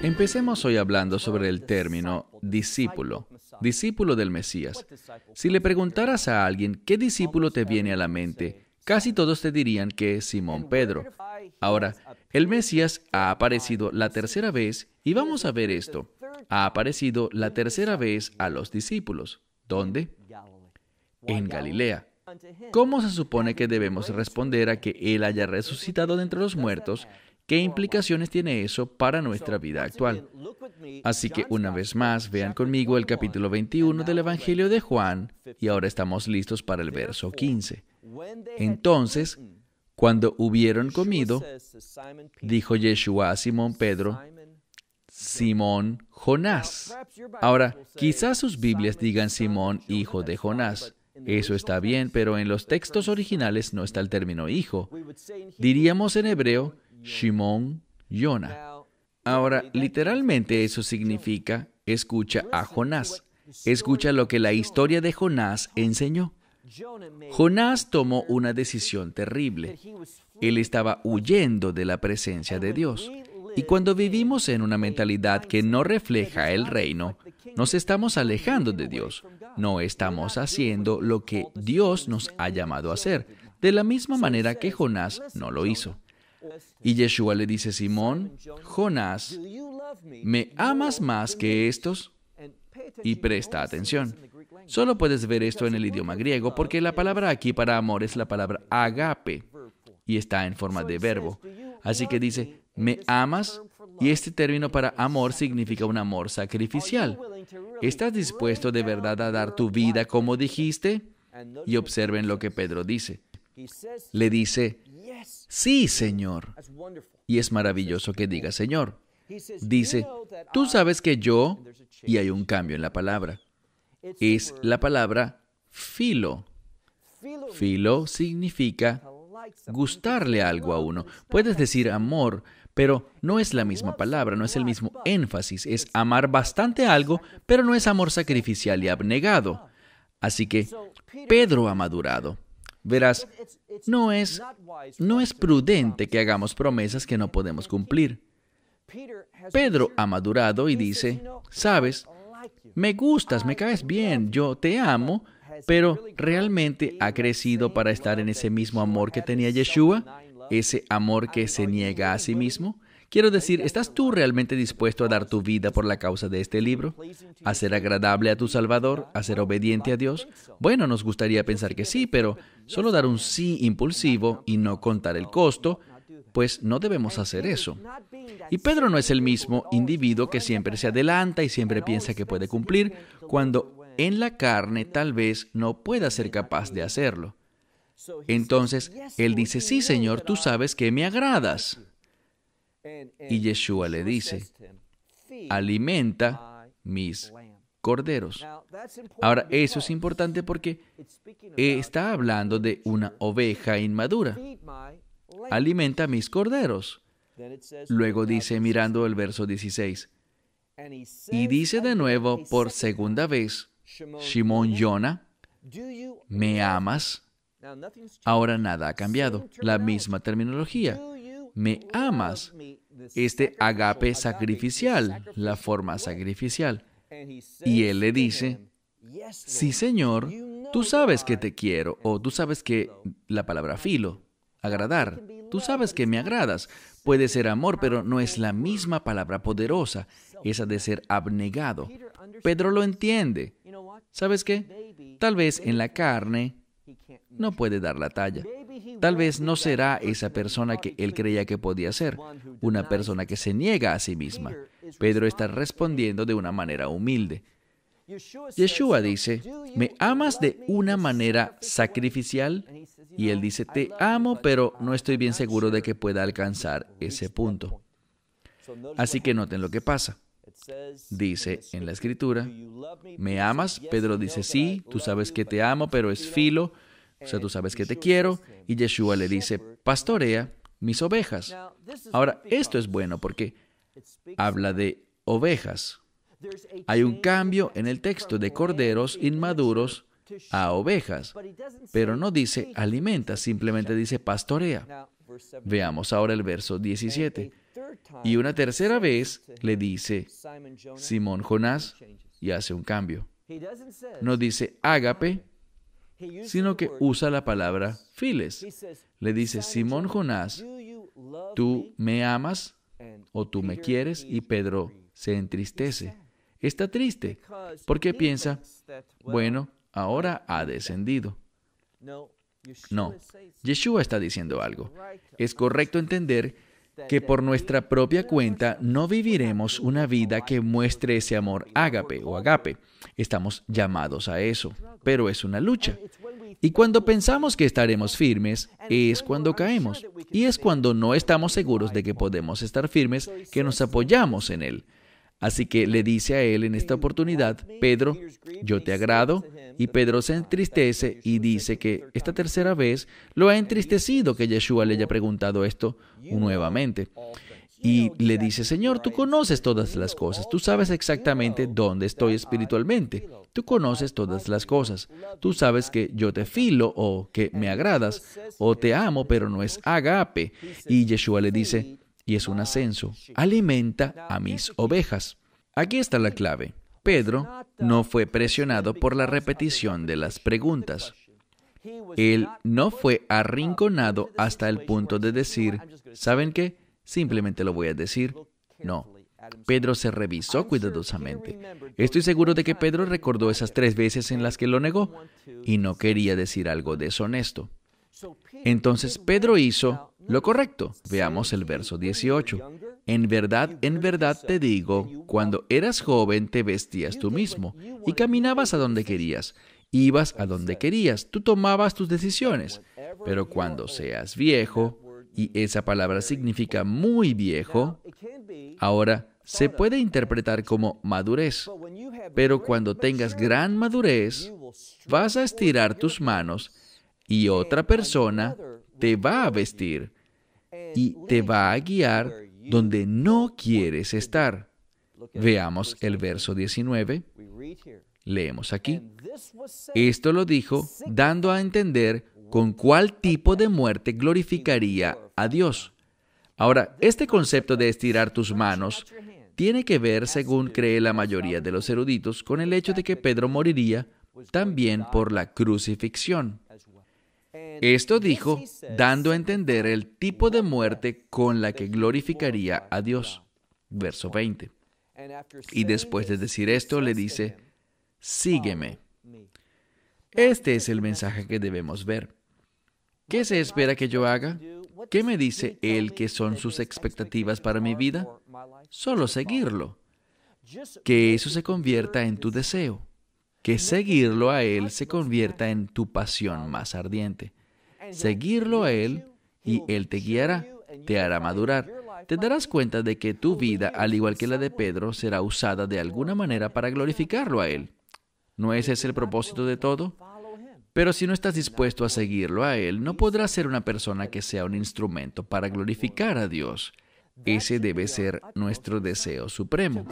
Empecemos hoy hablando sobre el término discípulo, discípulo del Mesías. Si le preguntaras a alguien qué discípulo te viene a la mente, casi todos te dirían que es Simón Pedro. Ahora, el Mesías ha aparecido la tercera vez y vamos a ver esto. Ha aparecido la tercera vez a los discípulos. ¿Dónde? En Galilea. ¿Cómo se supone que debemos responder a que Él haya resucitado de entre los muertos ¿Qué implicaciones tiene eso para nuestra vida actual? Así que una vez más, vean conmigo el capítulo 21 del Evangelio de Juan y ahora estamos listos para el verso 15. Entonces, cuando hubieron comido, dijo Yeshua a Simón Pedro, Simón Jonás. Ahora, quizás sus Biblias digan Simón, hijo de Jonás. Eso está bien, pero en los textos originales no está el término hijo. Diríamos en hebreo, Shimon Jonah. Ahora, literalmente eso significa escucha a Jonás. Escucha lo que la historia de Jonás enseñó. Jonás tomó una decisión terrible. Él estaba huyendo de la presencia de Dios. Y cuando vivimos en una mentalidad que no refleja el reino, nos estamos alejando de Dios. No estamos haciendo lo que Dios nos ha llamado a hacer, de la misma manera que Jonás no lo hizo. Y Yeshua le dice, Simón, Jonás, ¿me amas más que estos? Y presta atención. Solo puedes ver esto en el idioma griego porque la palabra aquí para amor es la palabra agape y está en forma de verbo. Así que dice, ¿me amas? Y este término para amor significa un amor sacrificial. ¿Estás dispuesto de verdad a dar tu vida como dijiste? Y observen lo que Pedro dice. Le dice, Sí, Señor. Y es maravilloso que diga Señor. Dice, tú sabes que yo, y hay un cambio en la palabra, es la palabra filo. Filo significa gustarle algo a uno. Puedes decir amor, pero no es la misma palabra, no es el mismo énfasis. Es amar bastante algo, pero no es amor sacrificial y abnegado. Así que Pedro ha madurado. Verás, no es, prudente que hagamos promesas que no podemos cumplir. Pedro ha madurado y dice, sabes, me gustas, me caes bien, yo te amo, pero ¿realmente ha crecido para estar en ese mismo amor que tenía Yeshua? ¿Ese amor que se niega a sí mismo? Quiero decir, ¿estás tú realmente dispuesto a dar tu vida por la causa de este libro? ¿A ser agradable a tu Salvador? ¿A ser obediente a Dios? Bueno, nos gustaría pensar que sí, pero solo dar un sí impulsivo y no contar el costo, pues no debemos hacer eso. Y Pedro no es el mismo individuo que siempre se adelanta y siempre piensa que puede cumplir, cuando en la carne tal vez no pueda ser capaz de hacerlo. Entonces, él dice, sí, Señor, tú sabes que me agradas. Y Yeshua le dice, alimenta mis corderos. Ahora, eso es importante porque está hablando de una oveja inmadura. Alimenta mis corderos. Luego dice, mirando el verso 16, y dice de nuevo por segunda vez, Shimon Yona, ¿me amas? Ahora nada ha cambiado, la misma terminología me amas. Este agape sacrificial, la forma sacrificial. Y él le dice, sí Señor, tú sabes que te quiero, o tú sabes que la palabra filo, agradar, tú sabes que me agradas. Puede ser amor, pero no es la misma palabra poderosa, esa de ser abnegado. Pedro lo entiende. ¿Sabes qué? Tal vez en la carne no puede dar la talla. Tal vez no será esa persona que él creía que podía ser, una persona que se niega a sí misma. Pedro está respondiendo de una manera humilde. Yeshua dice, ¿me amas de una manera sacrificial? Y él dice, te amo, pero no estoy bien seguro de que pueda alcanzar ese punto. Así que noten lo que pasa. Dice en la escritura, ¿me amas? Pedro dice, sí, tú sabes que te amo, pero es filo. O sea, tú eh, sabes que te quiero. Y Yeshua le dice, pastorea mis ovejas. Ahora, esto es bueno porque habla de ovejas. Hay un cambio en el texto de corderos inmaduros a ovejas, pero no dice alimenta, simplemente dice pastorea. Veamos ahora el verso 17. Y una tercera vez le dice Simón Jonás y hace un cambio. No dice ágape, sino que usa la palabra files. Le dice, Simón Jonás, tú me amas o tú me quieres y Pedro se entristece. Está triste porque piensa, bueno, ahora ha descendido. No, Yeshua está diciendo algo. Es correcto entender que por nuestra propia cuenta no viviremos una vida que muestre ese amor ágape o agape. Estamos llamados a eso, pero es una lucha. Y cuando pensamos que estaremos firmes, es cuando caemos. Y es cuando no estamos seguros de que podemos estar firmes, que nos apoyamos en Él. Así que le dice a Él en esta oportunidad, Pedro, yo te agrado, y Pedro se entristece y dice que esta tercera vez lo ha entristecido que Yeshua le haya preguntado esto nuevamente. Y le dice, Señor, tú conoces todas las cosas, tú sabes exactamente dónde estoy espiritualmente, tú conoces todas las cosas, tú sabes que yo te filo o que me agradas o te amo, pero no es agape. Y Yeshua le dice, y es un ascenso, alimenta a mis ovejas. Aquí está la clave. Pedro no fue presionado por la repetición de las preguntas. Él no fue arrinconado hasta el punto de decir, ¿saben qué? Simplemente lo voy a decir. No. Pedro se revisó cuidadosamente. Estoy seguro de que Pedro recordó esas tres veces en las que lo negó y no quería decir algo deshonesto. Entonces Pedro hizo lo correcto. Veamos el verso 18. En verdad, en verdad te digo, cuando eras joven te vestías tú mismo y caminabas a donde querías, ibas a donde querías, tú tomabas tus decisiones. Pero cuando seas viejo, y esa palabra significa muy viejo, ahora se puede interpretar como madurez. Pero cuando tengas gran madurez, vas a estirar tus manos y otra persona te va a vestir y te va a guiar donde no quieres estar. Veamos el verso 19. Leemos aquí. Esto lo dijo dando a entender con cuál tipo de muerte glorificaría a Dios. Ahora, este concepto de estirar tus manos tiene que ver, según cree la mayoría de los eruditos, con el hecho de que Pedro moriría también por la crucifixión. Esto dijo dando a entender el tipo de muerte con la que glorificaría a Dios. Verso 20. Y después de decir esto le dice, sígueme. Este es el mensaje que debemos ver. ¿Qué se espera que yo haga? ¿Qué me dice Él que son sus expectativas para mi vida? Solo seguirlo. Que eso se convierta en tu deseo. Que seguirlo a Él se convierta en tu pasión más ardiente seguirlo a Él y Él te guiará, te hará madurar. Te darás cuenta de que tu vida, al igual que la de Pedro, será usada de alguna manera para glorificarlo a Él. ¿No ese es el propósito de todo? Pero si no estás dispuesto a seguirlo a Él, no podrás ser una persona que sea un instrumento para glorificar a Dios. Ese debe ser nuestro deseo supremo.